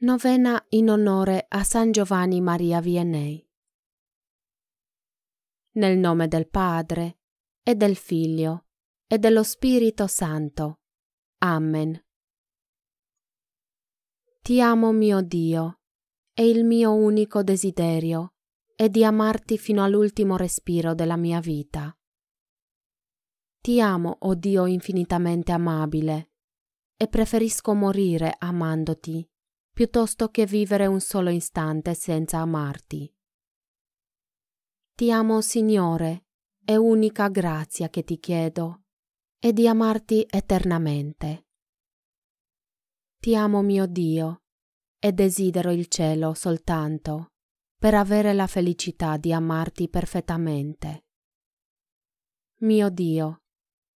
Novena in onore a San Giovanni Maria Vianney. Nel nome del Padre, e del Figlio, e dello Spirito Santo. Amen. Ti amo mio Dio, e il mio unico desiderio è di amarti fino all'ultimo respiro della mia vita. Ti amo, o oh Dio infinitamente amabile, e preferisco morire amandoti piuttosto che vivere un solo istante senza amarti. Ti amo, Signore, è unica grazia che ti chiedo, è di amarti eternamente. Ti amo, mio Dio, e desidero il cielo soltanto, per avere la felicità di amarti perfettamente. Mio Dio,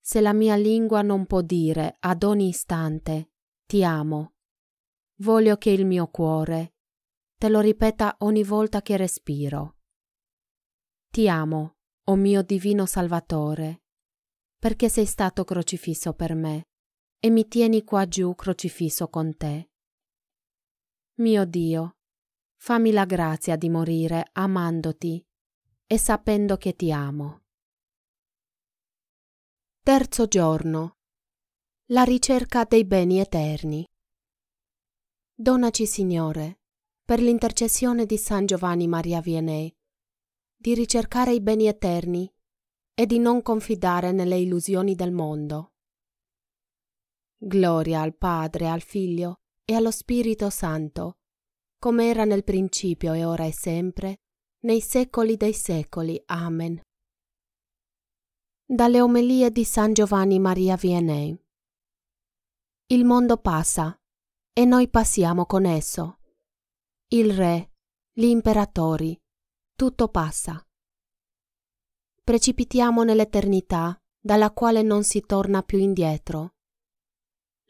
se la mia lingua non può dire ad ogni istante ti amo Voglio che il mio cuore te lo ripeta ogni volta che respiro. Ti amo, o mio divino Salvatore, perché sei stato crocifisso per me e mi tieni qua giù crocifisso con te. Mio Dio, fammi la grazia di morire amandoti e sapendo che ti amo. Terzo giorno. La ricerca dei beni eterni. Donaci, Signore, per l'intercessione di San Giovanni Maria Vianney, di ricercare i beni eterni e di non confidare nelle illusioni del mondo. Gloria al Padre, al Figlio e allo Spirito Santo, come era nel principio e ora e sempre, nei secoli dei secoli. Amen. Dalle omelie di San Giovanni Maria Vianney Il mondo passa, e noi passiamo con esso. Il re, gli imperatori, tutto passa. Precipitiamo nell'eternità dalla quale non si torna più indietro.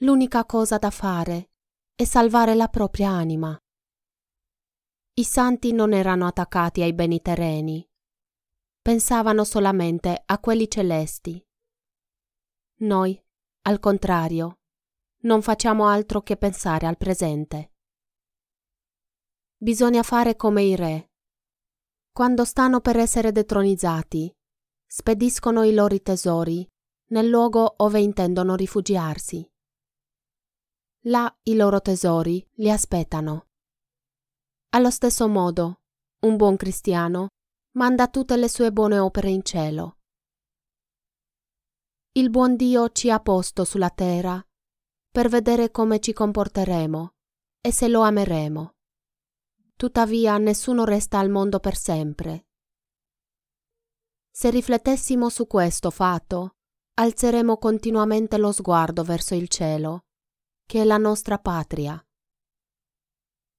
L'unica cosa da fare è salvare la propria anima. I santi non erano attaccati ai beni terreni, pensavano solamente a quelli celesti. Noi, al contrario, non facciamo altro che pensare al presente. Bisogna fare come i re. Quando stanno per essere detronizzati, spediscono i loro tesori nel luogo ove intendono rifugiarsi. Là i loro tesori li aspettano. Allo stesso modo, un buon cristiano manda tutte le sue buone opere in cielo. Il buon Dio ci ha posto sulla terra per vedere come ci comporteremo e se lo ameremo. Tuttavia nessuno resta al mondo per sempre. Se riflettessimo su questo fatto, alzeremo continuamente lo sguardo verso il cielo, che è la nostra patria.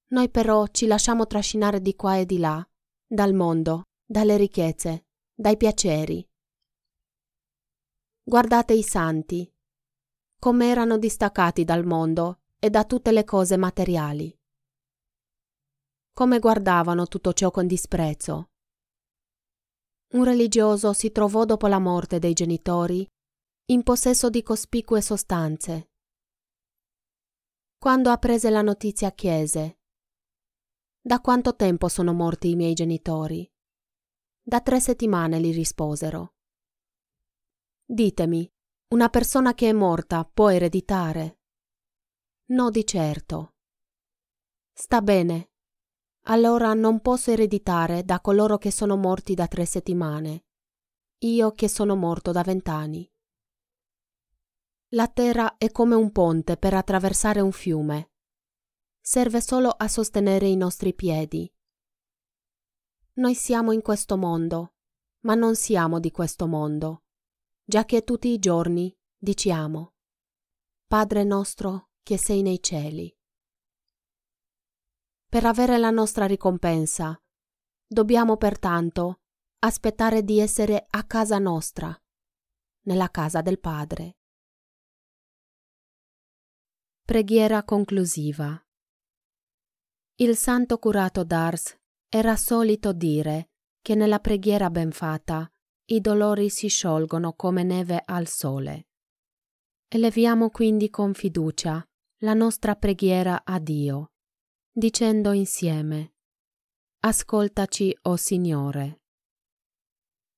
Noi però ci lasciamo trascinare di qua e di là, dal mondo, dalle ricchezze, dai piaceri. Guardate i santi, come erano distaccati dal mondo e da tutte le cose materiali. Come guardavano tutto ciò con disprezzo. Un religioso si trovò dopo la morte dei genitori in possesso di cospicue sostanze. Quando apprese la notizia chiese Da quanto tempo sono morti i miei genitori? Da tre settimane gli risposero. Ditemi, una persona che è morta può ereditare? No, di certo. Sta bene. Allora non posso ereditare da coloro che sono morti da tre settimane. Io che sono morto da vent'anni. La terra è come un ponte per attraversare un fiume. Serve solo a sostenere i nostri piedi. Noi siamo in questo mondo, ma non siamo di questo mondo già che tutti i giorni diciamo Padre nostro che sei nei cieli. Per avere la nostra ricompensa, dobbiamo pertanto aspettare di essere a casa nostra, nella casa del Padre. Preghiera conclusiva. Il santo curato d'Ars era solito dire che nella preghiera ben fatta i dolori si sciolgono come neve al sole. Eleviamo quindi con fiducia la nostra preghiera a Dio, dicendo insieme, Ascoltaci, o oh Signore.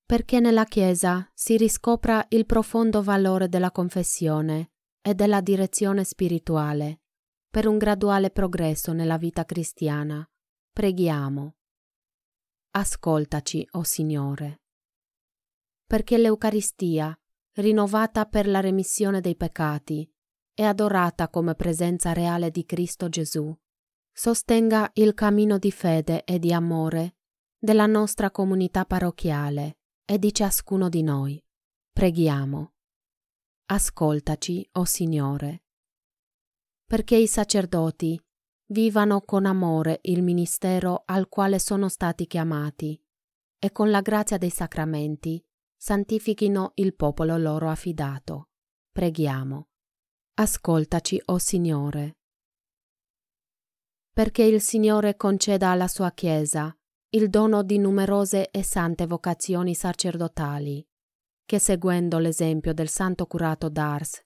Perché nella Chiesa si riscopra il profondo valore della confessione e della direzione spirituale, per un graduale progresso nella vita cristiana, preghiamo. Ascoltaci, o oh Signore perché l'Eucaristia, rinnovata per la remissione dei peccati, e adorata come presenza reale di Cristo Gesù, sostenga il cammino di fede e di amore della nostra comunità parrocchiale e di ciascuno di noi. Preghiamo. Ascoltaci, o oh Signore. Perché i sacerdoti vivano con amore il ministero al quale sono stati chiamati e con la grazia dei sacramenti santifichino il popolo loro affidato. Preghiamo. Ascoltaci, o oh Signore. Perché il Signore conceda alla sua Chiesa il dono di numerose e sante vocazioni sacerdotali, che seguendo l'esempio del santo curato d'Ars,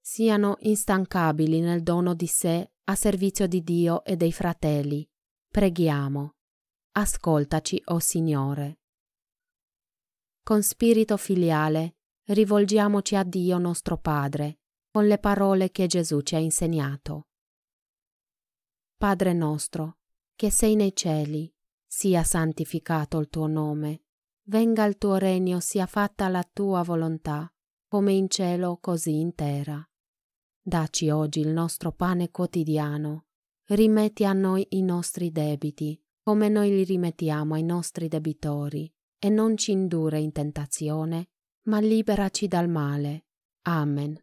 siano instancabili nel dono di sé a servizio di Dio e dei fratelli. Preghiamo. Ascoltaci, o oh Signore. Con spirito filiale rivolgiamoci a Dio nostro Padre con le parole che Gesù ci ha insegnato. Padre nostro, che sei nei cieli, sia santificato il tuo nome, venga il tuo regno, sia fatta la tua volontà, come in cielo così in terra. Daci oggi il nostro pane quotidiano, rimetti a noi i nostri debiti, come noi li rimettiamo ai nostri debitori e non ci indurre in tentazione, ma liberaci dal male. Amen.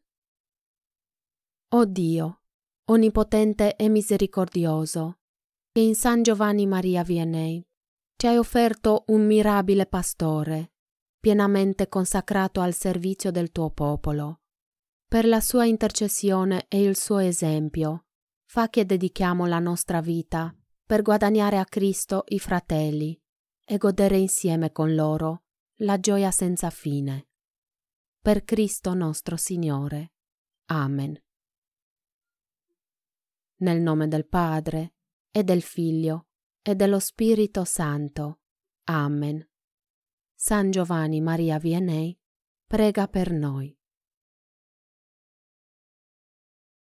O Dio, onnipotente e misericordioso, che in San Giovanni Maria Vianney ci hai offerto un mirabile pastore, pienamente consacrato al servizio del tuo popolo. Per la sua intercessione e il suo esempio, fa che dedichiamo la nostra vita per guadagnare a Cristo i fratelli e godere insieme con loro la gioia senza fine. Per Cristo nostro Signore. Amen. Nel nome del Padre, e del Figlio, e dello Spirito Santo. Amen. San Giovanni Maria Vianney, prega per noi.